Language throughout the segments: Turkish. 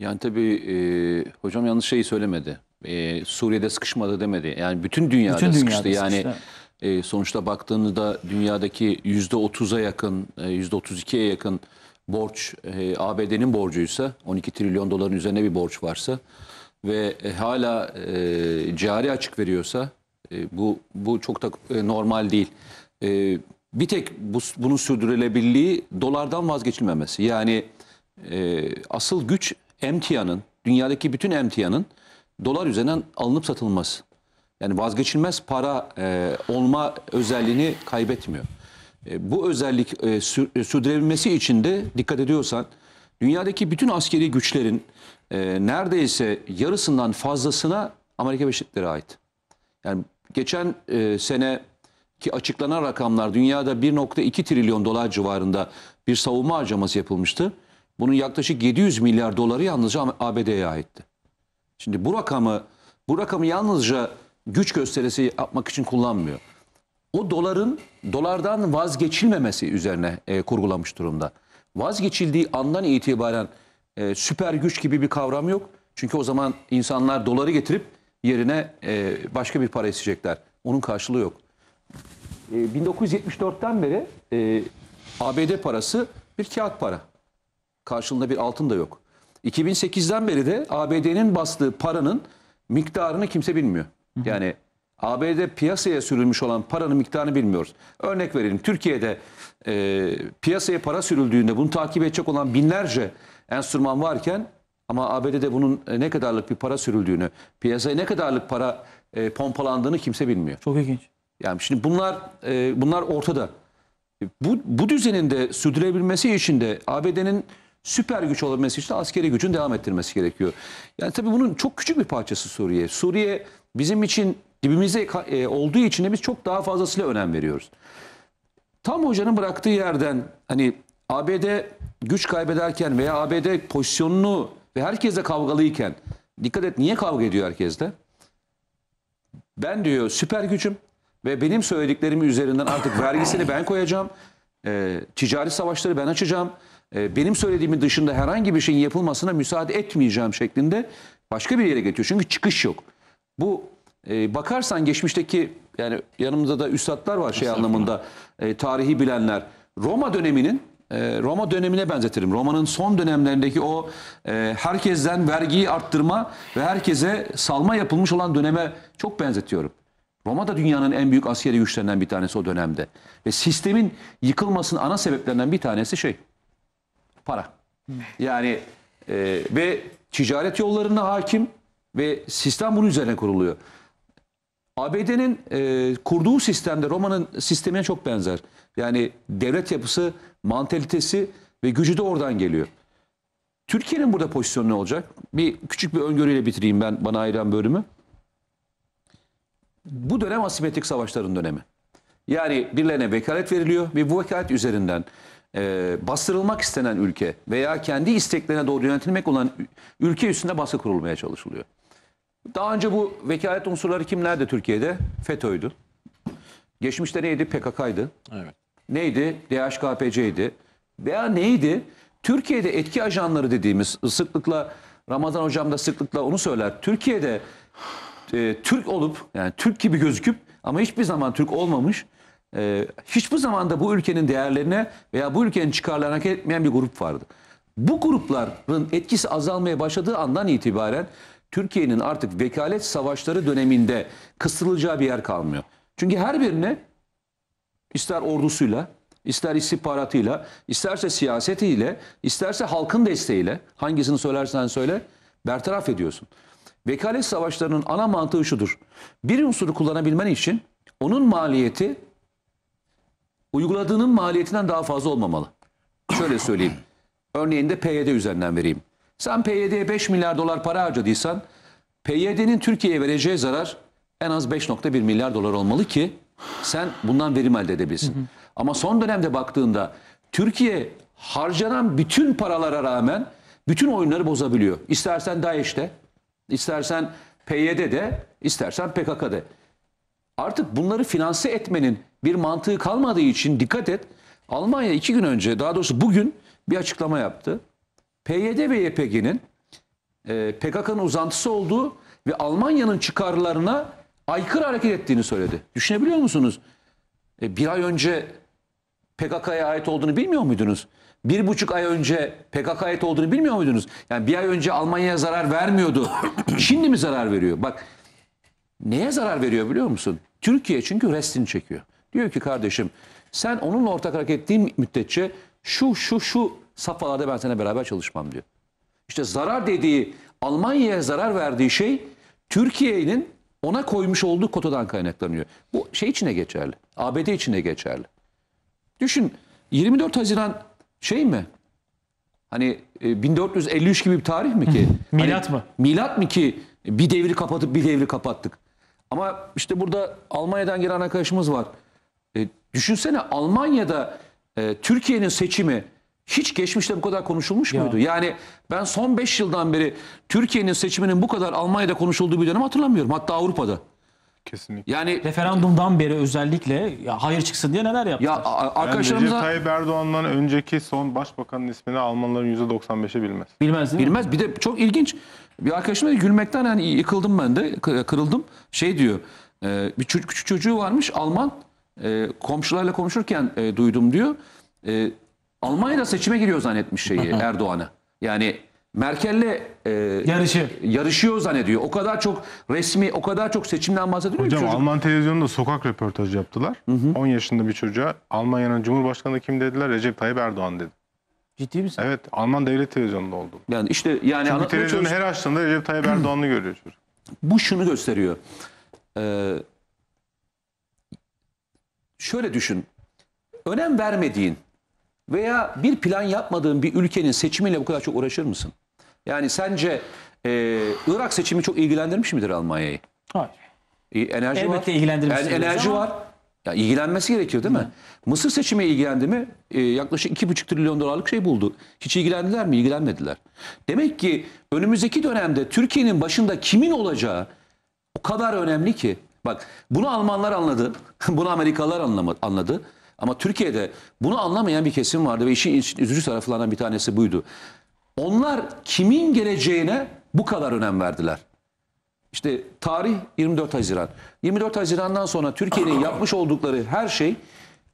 Yani tabii e, hocam yanlış şeyi söylemedi. E, Suriye'de sıkışmadı demedi. Yani bütün dünyada, bütün dünyada sıkıştı. Yani sıkıştı. E, sonuçta baktığınızda dünyadaki yüzde %30'a yakın, e, yüzde %32'ye yakın borç e, ABD'nin borcuysa 12 trilyon doların üzerine bir borç varsa ve e, hala e, cari açık veriyorsa e, bu bu çok da e, normal değil. E, bir tek bu, bunun sürdürülebilirliği dolardan vazgeçilmemesi. Yani e, asıl güç emtianın, dünyadaki bütün emtianın dolar üzerinden alınıp satılması. Yani vazgeçilmez para e, olma özelliğini kaybetmiyor. E, bu özellik e, sür, e, sürdürebilmesi için de dikkat ediyorsan dünyadaki bütün askeri güçlerin e, neredeyse yarısından fazlasına Amerika Beşikleri ait. Yani geçen e, sene ki açıklanan rakamlar dünyada 1.2 trilyon dolar civarında bir savunma harcaması yapılmıştı. Bunun yaklaşık 700 milyar doları yalnızca ABD'ye aitti. Şimdi bu rakamı bu rakamı yalnızca güç gösterisi yapmak için kullanmıyor. O doların dolardan vazgeçilmemesi üzerine e, kurgulamış durumda. Vazgeçildiği andan itibaren e, süper güç gibi bir kavram yok. Çünkü o zaman insanlar doları getirip yerine e, başka bir para isteyecekler. Onun karşılığı yok. E, 1974'ten beri e, ABD parası bir kağıt para. Karşılığında bir altın da yok. 2008'den beri de ABD'nin bastığı paranın miktarını kimse bilmiyor. Hı hı. Yani ABD piyasaya sürülmüş olan paranın miktarını bilmiyoruz. Örnek verelim Türkiye'de e, piyasaya para sürüldüğünde bunu takip edecek olan binlerce enstrüman varken ama ABD'de bunun e, ne kadarlık bir para sürüldüğünü, piyasaya ne kadarlık para e, pompalandığını kimse bilmiyor. Çok ilginç. Yani şimdi bunlar e, bunlar ortada. Bu, bu düzenin de sürdürebilmesi için de ABD'nin süper güç olabilmesi için askeri gücün devam ettirmesi gerekiyor. Yani tabii bunun çok küçük bir parçası Suriye. Suriye bizim için dibimizde e, olduğu için de biz çok daha fazlasıyla önem veriyoruz. Tam hocanın bıraktığı yerden hani ABD güç kaybederken veya ABD pozisyonunu ve herkesle kavgalıyken dikkat et niye kavga ediyor herkesle? Ben diyor süper gücüm ve benim söylediklerimi üzerinden artık vergisini ben koyacağım. E, ticari savaşları ben açacağım. E, benim söylediğimin dışında herhangi bir şeyin yapılmasına müsaade etmeyeceğim şeklinde başka bir yere geçiyor. Çünkü çıkış yok. Bu e, bakarsan geçmişteki yani yanımızda da üstadlar var şey anlamında e, tarihi bilenler. Roma döneminin Roma dönemine benzetirim. Roma'nın son dönemlerindeki o herkesten vergiyi arttırma ve herkese salma yapılmış olan döneme çok benzetiyorum. Roma da dünyanın en büyük askeri güçlerinden bir tanesi o dönemde. Ve sistemin yıkılmasının ana sebeplerinden bir tanesi şey Para. Yani e, ve ticaret yollarına hakim ve sistem bunun üzerine kuruluyor. ABD'nin e, kurduğu sistemde Roma'nın sistemine çok benzer. Yani devlet yapısı, mantalitesi ve gücü de oradan geliyor. Türkiye'nin burada pozisyonu ne olacak? Bir küçük bir öngörüyle bitireyim ben bana ayıran bölümü. Bu dönem asimetrik savaşların dönemi. Yani birilerine vekalet veriliyor ve bu vekalet üzerinden e, bastırılmak istenen ülke veya kendi isteklerine doğru yönetilmek olan ülke üstünde baskı kurulmaya çalışılıyor. Daha önce bu vekalet unsurları kimlerdi Türkiye'de? FETÖ'ydü. Geçmişte neydi? PKK'ydı. Evet. Neydi? DHKPC'ydi. Veya neydi? Türkiye'de etki ajanları dediğimiz sıklıkla Ramazan hocam da sıklıkla onu söyler. Türkiye'de e, Türk olup yani Türk gibi gözüküp ama hiçbir zaman Türk olmamış e, ee, hiçbir zamanda bu ülkenin değerlerine veya bu ülkenin çıkarlarına hareket etmeyen bir grup vardı. Bu grupların etkisi azalmaya başladığı andan itibaren Türkiye'nin artık vekalet savaşları döneminde kıstırılacağı bir yer kalmıyor. Çünkü her birini ister ordusuyla, ister istihbaratıyla, isterse siyasetiyle, isterse halkın desteğiyle hangisini söylersen söyle bertaraf ediyorsun. Vekalet savaşlarının ana mantığı şudur. Bir unsuru kullanabilmen için onun maliyeti uyguladığının maliyetinden daha fazla olmamalı. Şöyle söyleyeyim. Örneğin de PYD üzerinden vereyim. Sen PYD'ye 5 milyar dolar para harcadıysan PYD'nin Türkiye'ye vereceği zarar en az 5.1 milyar dolar olmalı ki sen bundan verim elde edebilsin. Hı hı. Ama son dönemde baktığında Türkiye harcanan bütün paralara rağmen bütün oyunları bozabiliyor. İstersen DAEŞ'te, istersen PYD'de, istersen PKK'de. Artık bunları finanse etmenin bir mantığı kalmadığı için dikkat et. Almanya iki gün önce daha doğrusu bugün bir açıklama yaptı. PYD ve YPG'nin e, PKK'nın uzantısı olduğu ve Almanya'nın çıkarlarına aykırı hareket ettiğini söyledi. Düşünebiliyor musunuz? E, bir ay önce PKK'ya ait olduğunu bilmiyor muydunuz? Bir buçuk ay önce PKK'ya ait olduğunu bilmiyor muydunuz? Yani bir ay önce Almanya'ya zarar vermiyordu. Şimdi mi zarar veriyor? Bak neye zarar veriyor biliyor musun? Türkiye çünkü restini çekiyor. Diyor ki kardeşim sen onunla ortak hareket ettiğin müddetçe şu şu şu safhalarda ben seninle beraber çalışmam diyor. İşte zarar dediği Almanya'ya zarar verdiği şey Türkiye'nin ona koymuş olduğu kotadan kaynaklanıyor. Bu şey içine geçerli. ABD içine geçerli. Düşün 24 Haziran şey mi? Hani 1453 e, gibi bir tarih mi ki? milat hani, mı? Milat mı ki bir devri kapatıp bir devri kapattık? Ama işte burada Almanya'dan gelen arkadaşımız var. E, düşünsene Almanya'da e, Türkiye'nin seçimi hiç geçmişte bu kadar konuşulmuş ya. muydu? Yani ben son 5 yıldan beri Türkiye'nin seçiminin bu kadar Almanya'da konuşulduğu bir dönem hatırlamıyorum. Hatta Avrupa'da. Kesinlikle. Yani referandumdan beri özellikle ya hayır çıksın diye neler yaptılar? Ya arkadaşlarımıza yani Tayyip Erdoğan'dan önceki son başbakanın ismini Almanların %95'i bilmez. Bilmez değil mi? Bilmez. Bir de çok ilginç. Bir arkadaşım dedi gülmekten hani yıkıldım ben de kırıldım. Şey diyor e, bir çocuk, küçük çocuğu varmış Alman e, komşularla konuşurken e, duydum diyor. E, Almanya'da seçime giriyor zannetmiş şeyi Erdoğan'ı. Yani Merkel'le e, Yarışı. yarışıyor zannediyor. O kadar çok resmi, o kadar çok seçimden bahsediyor. Hocam çocuk. Alman televizyonunda sokak röportajı yaptılar. Hı hı. 10 yaşında bir çocuğa Almanya'nın Cumhurbaşkanı kim dediler? Recep Tayyip Erdoğan dedi. Ciddi misin? Evet Alman devlet televizyonunda oldu. Yani işte yani Çünkü televizyonu çalış... her açtığında Recep Tayyip Erdoğan'ı görüyor Bu şunu gösteriyor. Ee, şöyle düşün. Önem vermediğin veya bir plan yapmadığın bir ülkenin seçimiyle bu kadar çok uğraşır mısın? Yani sence e, Irak seçimi çok ilgilendirmiş midir Almanya'yı? Hayır. E, enerji Elbette var. ilgilendirmiş. En, enerji ama... var. Ya ilgilenmesi gerekiyor değil mi? Hı. Mısır seçimi ilgilendi mi? E, yaklaşık iki buçuk trilyon dolarlık şey buldu. Hiç ilgilendiler mi? İlgilenmediler. Demek ki önümüzdeki dönemde Türkiye'nin başında kimin olacağı o kadar önemli ki. Bak bunu Almanlar anladı. bunu Amerikalılar anladı. Ama Türkiye'de bunu anlamayan bir kesim vardı ve işin üzücü taraflarından bir tanesi buydu. Onlar kimin geleceğine bu kadar önem verdiler. İşte tarih 24 Haziran. 24 Haziran'dan sonra Türkiye'nin yapmış oldukları her şey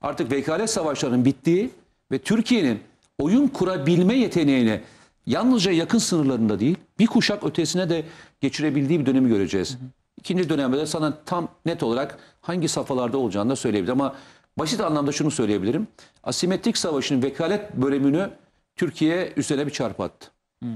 artık vekalet savaşlarının bittiği ve Türkiye'nin oyun kurabilme yeteneğine yalnızca yakın sınırlarında değil bir kuşak ötesine de geçirebildiği bir dönemi göreceğiz. İkinci dönemde de sana tam net olarak hangi safhalarda olacağını da söyleyebilirim ama basit anlamda şunu söyleyebilirim. Asimetrik savaşın vekalet bölümünü Türkiye üzerine bir çarpı attı.